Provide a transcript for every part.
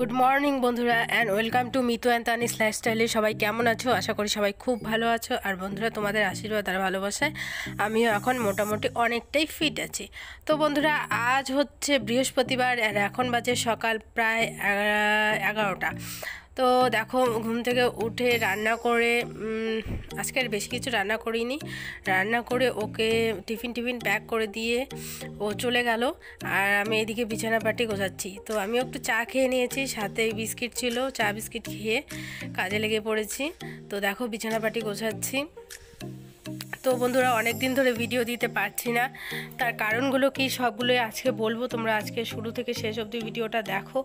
Good morning বন্ধুরা and welcome to Mitu and Tanis স্টাইলে সবাই কেমন আছো আশা করি সবাই খুব ভালো আছো আর বন্ধুরা তোমাদের আশীর্বাদ আর ভালোবাসায় আমিও এখন মোটামুটি অনেকটাই ফিট আছি তো বন্ধুরা আজ হচ্ছে বৃহস্পতিবার আর এখন বাজে সকাল প্রায় এগারোটা তো দেখো ঘুম থেকে উঠে রান্না করে আজকে আর বেশি কিছু রান্না করিনি রান্না করে ওকে টিফিন টিফিন প্যাক করে দিয়ে ও চলে গেল আর আমি এদিকে বিছানা পাটি গোছাচ্ছি তো আমিও একটু চা খেয়ে নিয়েছি সাথে বিস্কিট ছিল চা বিস্কিট খেয়ে কাজে লেগে পড়েছি তো দেখো বিছানা পাটি গোছাচ্ছি তো বন্ধুরা অনেক দিন ধরে ভিডিও দিতে পারছি না তার কারণগুলো কি সবগুলোই আজকে বলবো তোমরা আজকে শুরু থেকে শেষ অবধি ভিডিওটা দেখো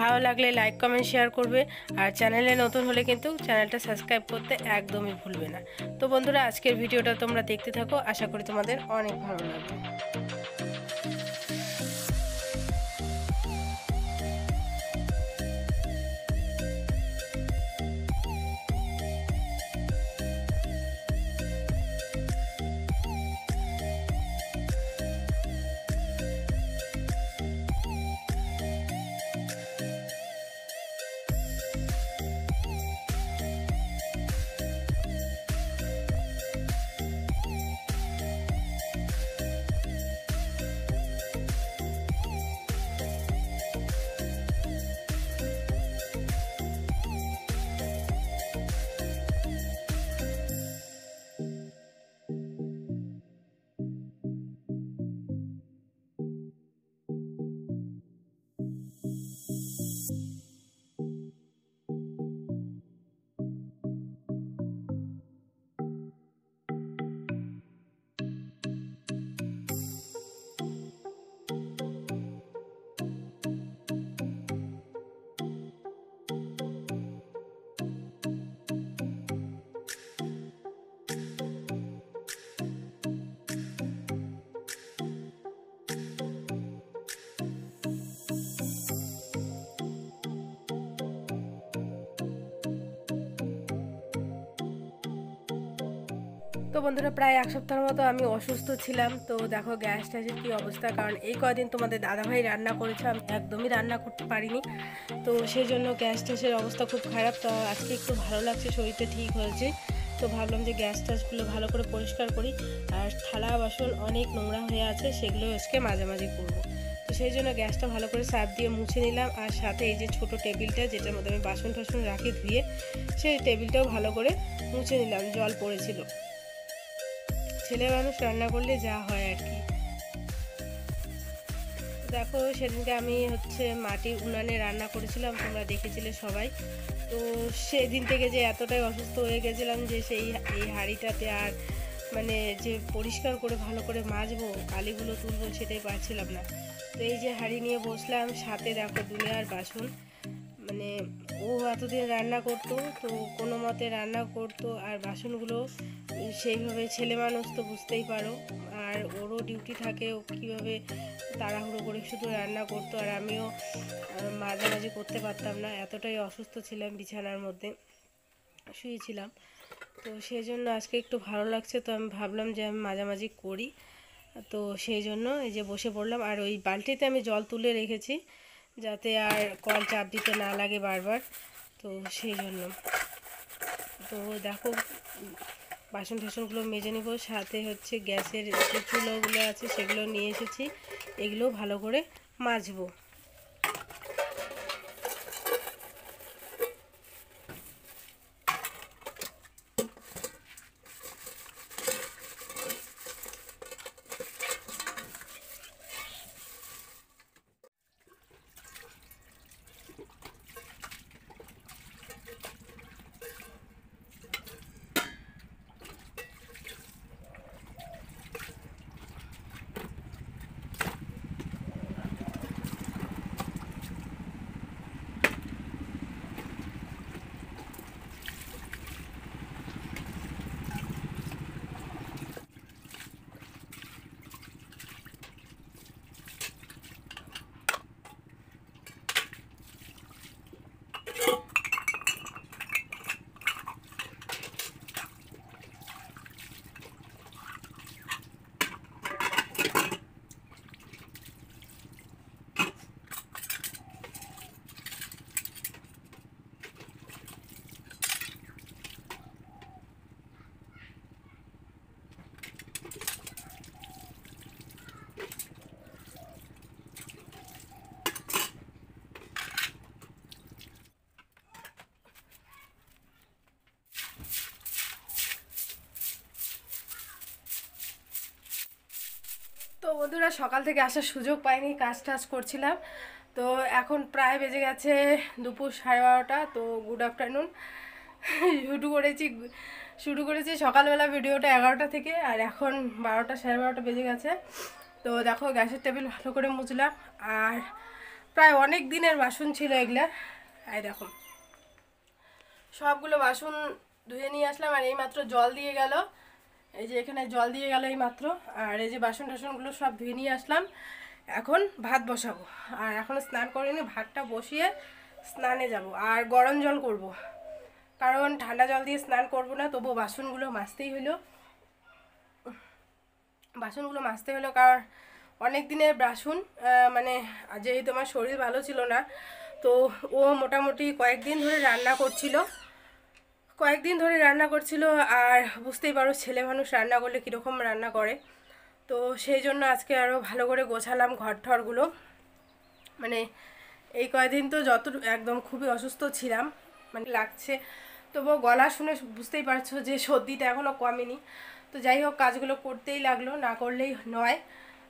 ভালো লাগলে লাইক কমেন্ট শেয়ার করবে আর চ্যানেলে নতুন হলে কিন্তু চ্যানেলটা সাবস্ক্রাইব করতে একদমই ভুলবে না তো বন্ধুরা আজকের ভিডিওটা তোমরা দেখতে থাকো আশা করি তোমাদের অনেক ভালো লাগবে বন্ধুরা প্রায় এক সপ্তাহের মতো আমি অসুস্থ ছিলাম তো দেখো গ্যাস ট্যাসের কী অবস্থা কারণ এই কদিন তোমাদের দাদাভাই রান্না করেছে আমি একদমই রান্না করতে পারিনি তো সেই জন্য গ্যাস ট্যাসের অবস্থা খুব খারাপ তো আজকে একটু ভালো লাগছে শরীরটা ঠিক হয়েছে তো ভাবলাম যে গ্যাস ট্যাসগুলো ভালো করে পরিষ্কার করি আর থালা বাসন অনেক নোংরা হয়ে আছে সেগুলো আজকে মাঝামাঝি করবো তো সেই জন্য গ্যাসটা ভালো করে সার্ফ দিয়ে মুছে নিলাম আর সাথে এই যে ছোট টেবিলটা যেটার মধ্যে আমি বাসন টাসন রাখি ধুয়ে সেই টেবিলটাও ভালো করে মুছে নিলাম জল পড়েছিল ছেলে মানুষ রান্না করলে যা হয় আর কি দেখো সেদিনকে আমি হচ্ছে মাটি উনানে রান্না করেছিলাম তোমরা দেখেছিলে সবাই তো সেদিন থেকে যে এতটাই অসুস্থ হয়ে গেছিলাম যে সেই এই হাঁড়িটাতে আর মানে যে পরিষ্কার করে ভালো করে মাজবো কালিগুলো তুলবো সেটাই পারছিলাম না তো এই যে হাঁড়ি নিয়ে বসলাম সাথে দেখো আর বাসন মানে ও এতদিন রান্না করতো তো কোনো মতে রান্না করতো আর বাসনগুলো সেইভাবে ছেলে মানুষ তো বুঝতেই পারো আর ওরও ডিউটি থাকে ও কীভাবে তাড়াহুড়ো করে শুধু রান্না করতো আর আমিও মাঝে মাঝে করতে পারতাম না এতটাই অসুস্থ ছিলাম বিছানার মধ্যে শুয়েছিলাম তো সেই জন্য আজকে একটু ভালো লাগছে তো আমি ভাবলাম যে আমি মাঝামাঝি করি তো সেই জন্য এই যে বসে পড়লাম আর ওই বালতিতে আমি জল তুলে রেখেছি যাতে আর কল চাপ দিতে না লাগে বারবার তো সেই জন্য তো দেখো বাসন টাসনগুলো মেজে নেব সাথে হচ্ছে গ্যাসের যে চুলোগুলো আছে সেগুলো নিয়ে এসেছি এগুলো ভালো করে মাজবো বন্ধুরা সকাল থেকে আসার সুযোগ পাইনি কাজ টাজ করছিলাম তো এখন প্রায় বেজে গেছে দুপুর সাড়ে বারোটা তো গুড আফটারনুন শুরু করেছি শুরু করেছি সকালবেলা ভিডিওটা এগারোটা থেকে আর এখন বারোটা সাড়ে বারোটা বেজে গেছে তো দেখো গ্যাসের টেবিল ভালো করে মুছলাম আর প্রায় অনেক দিনের বাসন ছিল এগুলা আর দেখো সবগুলো বাসন ধুয়ে নিয়ে আসলাম আর এই মাত্র জল দিয়ে গেল এই যে এখানে জল দিয়ে গেল এই মাত্র আর এই যে বাসন টাসনগুলো সব ধুয়ে নিয়ে আসলাম এখন ভাত বসাবো আর এখন স্নান করিনি ভাতটা বসিয়ে স্নানে যাব আর গরম জল করব। কারণ ঠান্ডা জল দিয়ে স্নান করব না তবু বাসনগুলো মাজতেই হলো বাসনগুলো মাজতে হলো কারণ অনেক দিনের বাসন মানে যেহেতু আমার শরীর ভালো ছিল না তো ও মোটামুটি কয়েকদিন ধরে রান্না করছিল কয়েকদিন ধরে রান্না করছিল আর বুঝতেই পারো ছেলে মানুষ রান্না করলে কীরকম রান্না করে তো সেই জন্য আজকে আরও ভালো করে গোছালাম ঘর ঠরগুলো মানে এই কয়েকদিন তো যত একদম খুবই অসুস্থ ছিলাম মানে লাগছে তবুও গলা শুনে বুঝতেই পারছো যে সর্দিটা এখনও কমেনি তো যাই হোক কাজগুলো করতেই লাগলো না করলেই নয়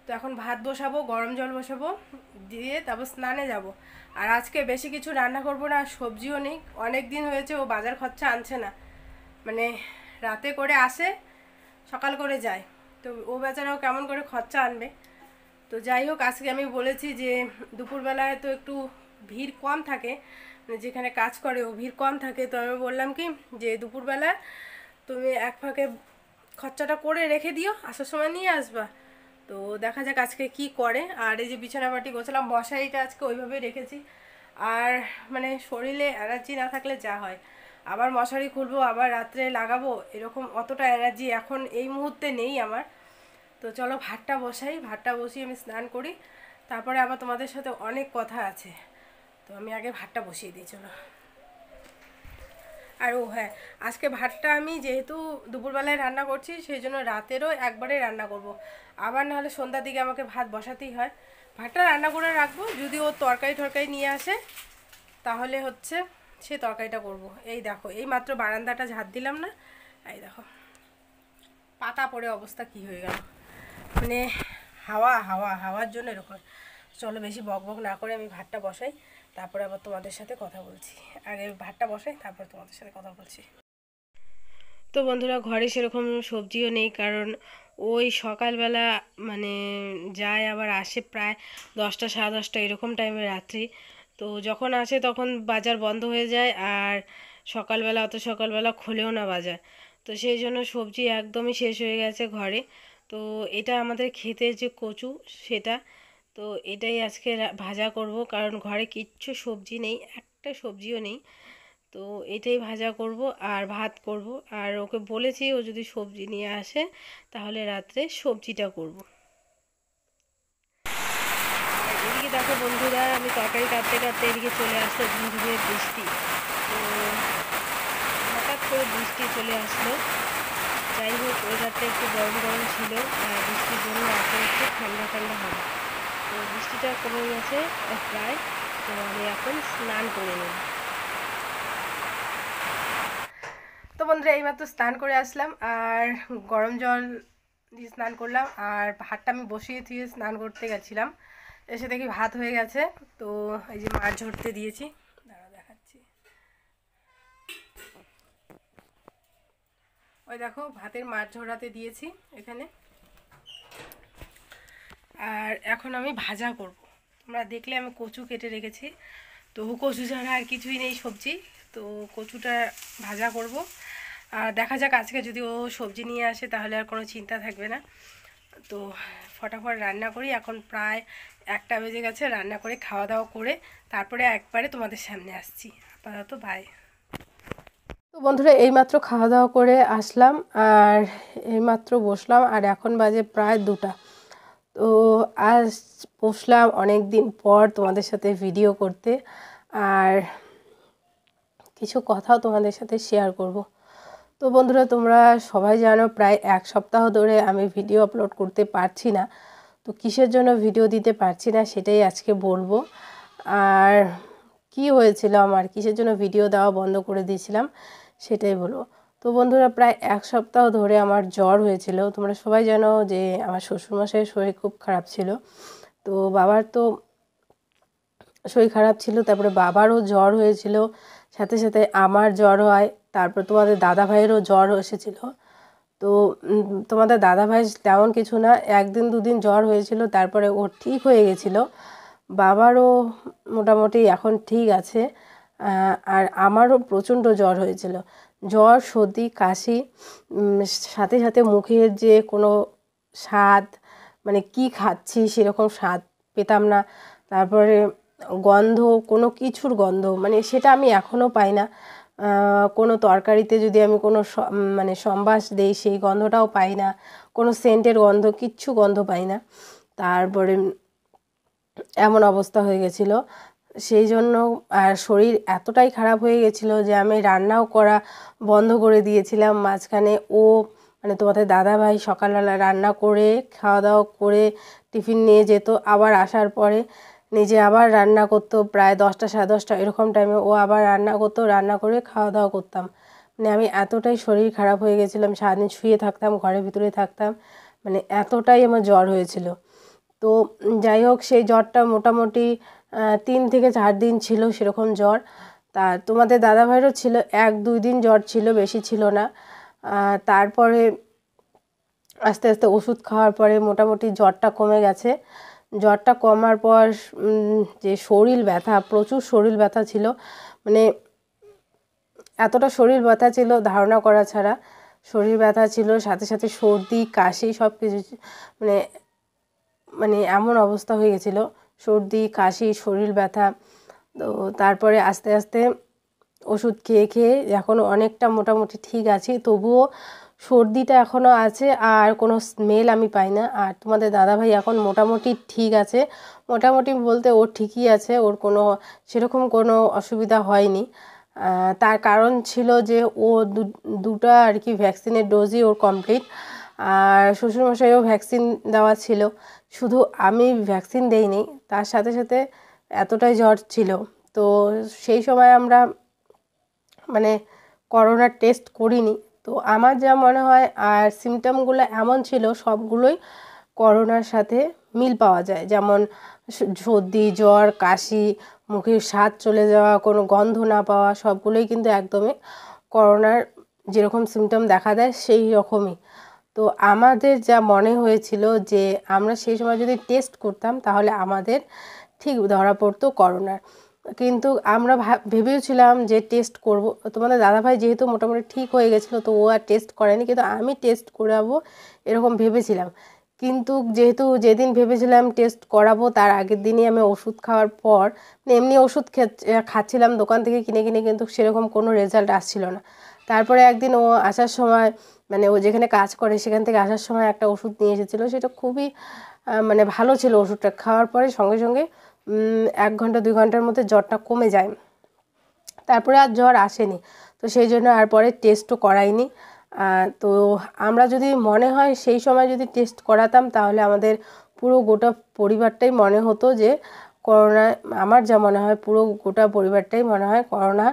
তো এখন ভাত বসাবো গরম জল বসাবো দিয়ে তারপর স্নানে যাব আর আজকে বেশি কিছু রান্না করবো না সবজিও নেই অনেক দিন হয়েছে ও বাজার খরচা আনছে না মানে রাতে করে আসে সকাল করে যায় তো ও বেচারাও কেমন করে খরচা আনবে তো যাই হোক আজকে আমি বলেছি যে দুপুরবেলায় তো একটু ভিড় কম থাকে মানে যেখানে কাজ করে ও ভিড় কম থাকে তো আমি বললাম কি যে দুপুরবেলা তুমি এক ফাঁকে খরচাটা করে রেখে দিও আসার সময় নিয়ে আসবা তো দেখা যাক আজকে কি করে আর এই যে বিছানাপাটি গোছালাম মশারিটা আজকে ওইভাবেই রেখেছি আর মানে শরীরে অ্যালার্জি না থাকলে যা হয় আবার মশারি খুলবো আবার রাত্রে লাগাবো এরকম অতটা অ্যালার্জি এখন এই মুহূর্তে নেই আমার তো চলো ভাতটা বসাই ভাতটা বসিয়ে আমি স্নান করি তারপরে আবার তোমাদের সাথে অনেক কথা আছে তো আমি আগে ভাতটা বসিয়ে দিই চলো আর ও হ্যাঁ আজকে ভাতটা আমি যেহেতু দুপুরবেলায় রান্না করছি সেই জন্য রাতেরও একবারে রান্না করব। আবার নাহলে সন্ধ্যার দিকে আমাকে ভাত বসাতেই হয় ভাতটা রান্না করে রাখবো যদি ও তরকারি টরকারি নিয়ে আসে তাহলে হচ্ছে সে তরকারিটা করব। এই দেখো এই মাত্র বারান্দাটা ঝাঁত দিলাম না এই দেখো পাতা পড়ে অবস্থা কি হয়ে গেল মানে হাওয়া হাওয়া হাওয়ার জন্য এরকম চলো বেশি বক বক না করে আমি ভাতটা বসাই তারপরে আবার তোমাদের সাথে কথা বলছি আগে ভাতটা বসাই তারপরে তোমাদের সাথে কথা বলছি তো বন্ধুরা ঘরে সেরকম সবজিও নেই কারণ ওই সকালবেলা মানে যায় আবার আসে প্রায় দশটা সাড়ে দশটা এরকম টাইমে রাত্রি তো যখন আসে তখন বাজার বন্ধ হয়ে যায় আর সকালবেলা অত সকালবেলা খোলেও না বাজার তো সেই জন্য সবজি একদমই শেষ হয়ে গেছে ঘরে তো এটা আমাদের খেতে যে কচু সেটা তো এটাই আজকে ভাজা করব কারণ ঘরে কিচ্ছু সবজি নেই একটা সবজিও নেই তো এটাই ভাজা করব আর ভাত করব আর ওকে বলেছি ও যদি সবজি নিয়ে আসে তাহলে রাত্রে সবজিটা করব এদিকে দেখো বন্ধুরা আমি তরকারি কাটতে কাটতে এদিকে চলে আসলো ধীরে বৃষ্টি তো হঠাৎ করে বৃষ্টি চলে আসলো যাই হোক ওই রাতে একটু গরম গরম ছিল আর বৃষ্টির জন্য রাতে একটু ঠান্ডা ঠান্ডা হবে তো বৃষ্টিটা কমে গেছে প্রায় তো আমি এখন স্নান করে নিই তো বন্ধুরা এইমাত্র স্নান করে আসলাম আর গরম জল দিয়ে স্নান করলাম আর ভাতটা আমি বসিয়ে দিয়ে স্নান করতে গেছিলাম এসে দেখি ভাত হয়ে গেছে তো এই যে মাছ ঝরতে দিয়েছি দাঁড়া দেখাচ্ছি ওই দেখো ভাতের মাছ ঝরাতে দিয়েছি এখানে আর এখন আমি ভাজা করব তোমরা দেখলে আমি কচু কেটে রেখেছি তো কচু ছাড়া আর কিছুই নেই সবজি তো কচুটা ভাজা করব আর দেখা যাক আজকে যদি ও সবজি নিয়ে আসে তাহলে আর কোনো চিন্তা থাকবে না তো ফটাফট রান্না করি এখন প্রায় একটা বেজে গেছে রান্না করে খাওয়া দাওয়া করে তারপরে একবারে তোমাদের সামনে আসছি আপাতত বাই তো বন্ধুরা এইমাত্র খাওয়া দাওয়া করে আসলাম আর এইমাত্র বসলাম আর এখন বাজে প্রায় দুটা তো আজ বসলাম অনেক দিন পর তোমাদের সাথে ভিডিও করতে আর কিছু কথাও তোমাদের সাথে শেয়ার করব তো বন্ধুরা তোমরা সবাই জানো প্রায় এক সপ্তাহ ধরে আমি ভিডিও আপলোড করতে পারছি না তো কিসের জন্য ভিডিও দিতে পারছি না সেটাই আজকে বলবো আর কি হয়েছিল আমার কিসের জন্য ভিডিও দেওয়া বন্ধ করে দিয়েছিলাম সেটাই বলবো তো বন্ধুরা প্রায় এক সপ্তাহ ধরে আমার জ্বর হয়েছিল তোমরা সবাই জানো যে আমার শ্বশুরমশাইয়ের শরীর খুব খারাপ ছিল তো বাবার তো শরীর খারাপ ছিল তারপরে বাবারও জ্বর হয়েছিল সাথে সাথে আমার জ্বর হয় তারপর তোমাদের দাদা ভাইয়েরও জ্বর এসেছিল তো তোমাদের দাদা ভাই তেমন কিছু না একদিন দুদিন জ্বর হয়েছিল তারপরে ও ঠিক হয়ে গেছিল বাবারও মোটামুটি এখন ঠিক আছে আর আমারও প্রচণ্ড জ্বর হয়েছিল জ্বর সর্দি কাশি সাথে সাথে মুখের যে কোনো স্বাদ মানে কি খাচ্ছি সেরকম স্বাদ পেতাম না তারপরে গন্ধ কোনো কিছুর গন্ধ মানে সেটা আমি এখনও পাই না কোনো তরকারিতে যদি আমি কোনো মানে সম্বাস দেই সেই গন্ধটাও পাই না কোনো সেন্টের গন্ধ কিচ্ছু গন্ধ পাই না তারপরে এমন অবস্থা হয়ে গেছিলো সেই জন্য আর শরীর এতটাই খারাপ হয়ে গেছিলো যে আমি রান্নাও করা বন্ধ করে দিয়েছিলাম মাঝখানে ও মানে তোমাদের দাদাভাই সকালবেলা রান্না করে খাওয়া দাওয়া করে টিফিন নিয়ে যেত আবার আসার পরে নিজে আবার রান্না করতো প্রায় দশটা সাড়ে দশটা এরকম টাইমে ও আবার রান্না করতো রান্না করে খাওয়া দাওয়া করতাম মানে আমি এতটাই শরীর খারাপ হয়ে গেছিলাম সারাদিন শুয়ে থাকতাম ঘরের ভিতরে থাকতাম মানে এতটাই আমার জ্বর হয়েছিল তো যাই হোক সেই জ্বরটা মোটামুটি তিন থেকে চার দিন ছিল সেরকম জ্বর তা তোমাদের দাদাভাইরও ছিল এক দুই দিন জ্বর ছিল বেশি ছিল না তারপরে আস্তে আস্তে ওষুধ খাওয়ার পরে মোটামুটি জ্বরটা কমে গেছে জ্বরটা কমার পর যে শরীর ব্যথা প্রচুর শরীর ব্যথা ছিল মানে এতটা শরীর ব্যথা ছিল ধারণা করা ছাড়া শরীর ব্যথা ছিল সাথে সাথে সর্দি কাশি সব কিছু মানে মানে এমন অবস্থা হয়ে গেছিলো সর্দি কাশি শরীর ব্যথা তো তারপরে আস্তে আস্তে ওষুধ খেয়ে খেয়ে এখন অনেকটা মোটামুটি ঠিক আছে তবুও সর্দিটা এখনও আছে আর কোনো স্মেল আমি পাই না আর তোমাদের দাদাভাই এখন মোটামুটি ঠিক আছে মোটামুটি বলতে ওর ঠিকই আছে ওর কোনো সেরকম কোনো অসুবিধা হয়নি তার কারণ ছিল যে ও দুটা আর কি ভ্যাকসিনের ডোজই ওর কমপ্লিট আর শ্বশুরমশাইও ভ্যাকসিন দেওয়া ছিল শুধু আমি ভ্যাকসিন দেইনি তার সাথে সাথে এতটাই জ্বর ছিল তো সেই সময় আমরা মানে করোনার টেস্ট করিনি তো আমার যা মনে হয় আর সিমটমগুলো এমন ছিল সবগুলোই করোনার সাথে মিল পাওয়া যায় যেমন সর্দি জ্বর কাশি মুখে স্বাদ চলে যাওয়া কোনো গন্ধ না পাওয়া সবগুলোই কিন্তু একদমই করোনার যেরকম সিমটম দেখা দেয় সেই রকমই তো আমাদের যা মনে হয়েছিল যে আমরা সেই সময় যদি টেস্ট করতাম তাহলে আমাদের ঠিক ধরা পড়তো করোনার কিন্তু আমরা ভেবেওছিলাম যে টেস্ট করব তোমাদের দাদাভাই যেহেতু মোটামুটি ঠিক হয়ে গেছিলো তো ও আর টেস্ট করেনি কিন্তু আমি টেস্ট করাবো এরকম ভেবেছিলাম কিন্তু যেহেতু যেদিন ভেবেছিলাম টেস্ট করাবো তার আগের দিনই আমি ওষুধ খাওয়ার পর মানে এমনি ওষুধ খাচ্ছিলাম দোকান থেকে কিনে কিনে কিন্তু সেরকম কোনো রেজাল্ট আসছিল না তারপরে একদিন ও আসার সময় মানে ও যেখানে কাজ করে সেখান থেকে আসার সময় একটা ওষুধ নিয়ে এসেছিলো সেটা খুবই মানে ভালো ছিল ওষুধটা খাওয়ার পরে সঙ্গে সঙ্গে এক ঘন্টা দুই ঘন্টার মধ্যে জ্বরটা কমে যায় তারপরে আর জ্বর আসেনি তো সেই জন্য আর পরে টেস্টও করাইনি তো আমরা যদি মনে হয় সেই সময় যদি টেস্ট করাতাম তাহলে আমাদের পুরো গোটা পরিবারটাই মনে হতো যে করোনা আমার যা মনে হয় পুরো গোটা পরিবারটাই মনে হয় করোনা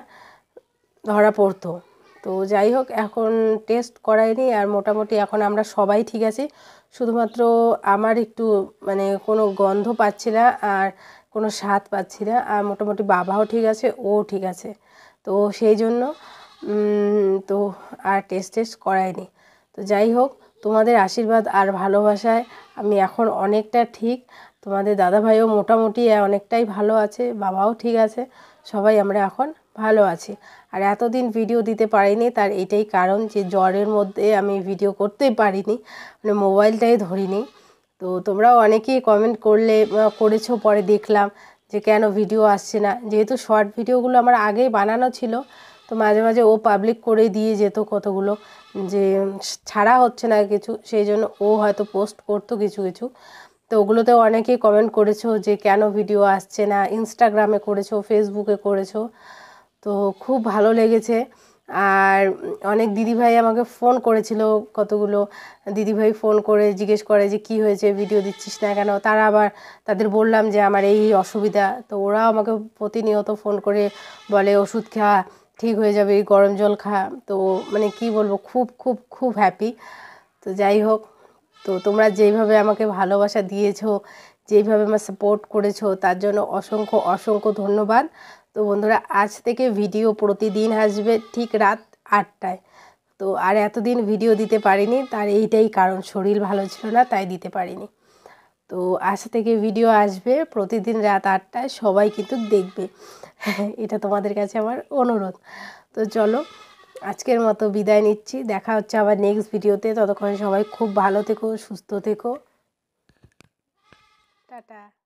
ধরা পড়তো তো যাই হোক এখন টেস্ট করাইনি আর মোটামুটি এখন আমরা সবাই ঠিক আছি শুধুমাত্র আমার একটু মানে কোনো গন্ধ পাচ্ছি না আর কোনো স্বাদ পাচ্ছি না আর মোটামুটি বাবাও ঠিক আছে ও ঠিক আছে তো সেই জন্য তো আর টেস্ট টেস্ট করাইনি তো যাই হোক তোমাদের আশীর্বাদ আর ভালোবাসায় আমি এখন অনেকটা ঠিক তোমাদের দাদাভাইও মোটামুটি অনেকটাই ভালো আছে বাবাও ঠিক আছে সবাই আমরা এখন ভালো আছে আর এতদিন ভিডিও দিতে পারিনি তার এটাই কারণ যে জ্বরের মধ্যে আমি ভিডিও করতেই পারিনি মানে মোবাইলটাই ধরিনি তো তোমরাও অনেকেই কমেন্ট করলে করেছো পরে দেখলাম যে কেন ভিডিও আসছে না যেহেতু শর্ট ভিডিওগুলো আমার আগেই বানানো ছিল তো মাঝে মাঝে ও পাবলিক করে দিয়ে যেত কতগুলো যে ছাড়া হচ্ছে না কিছু সেই জন্য ও হয়তো পোস্ট করতো কিছু কিছু তো ওগুলোতে অনেকেই কমেন্ট করেছো যে কেন ভিডিও আসছে না ইনস্টাগ্রামে করেছো ফেসবুকে করেছো তো খুব ভালো লেগেছে আর অনেক দিদিভাই আমাকে ফোন করেছিল কতগুলো দিদিভাই ফোন করে জিজ্ঞেস করে যে কি হয়েছে ভিডিও দিচ্ছিস না কেন তারা আবার তাদের বললাম যে আমার এই অসুবিধা তো ওরা আমাকে প্রতিনিয়ত ফোন করে বলে ওষুধ খা ঠিক হয়ে যাবে এই গরম জল খা তো মানে কি বলবো খুব খুব খুব হ্যাপি তো যাই হোক তো তোমরা যেইভাবে আমাকে ভালোবাসা দিয়েছো যেইভাবে আমার সাপোর্ট করেছো তার জন্য অসংখ্য অসংখ্য ধন্যবাদ তো বন্ধুরা আজ থেকে ভিডিও প্রতিদিন আসবে ঠিক রাত আটটায় তো আর এতদিন ভিডিও দিতে পারিনি তার এইটাই কারণ শরীর ভালো ছিল না তাই দিতে পারিনি তো আজ থেকে ভিডিও আসবে প্রতিদিন রাত আটটায় সবাই কিন্তু দেখবে এটা তোমাদের কাছে আমার অনুরোধ তো চলো আজকের মতো বিদায় নিচ্ছি দেখা হচ্ছে আবার নেক্সট ভিডিওতে ততক্ষণ সবাই খুব ভালো থেকো সুস্থ থেকো টাটা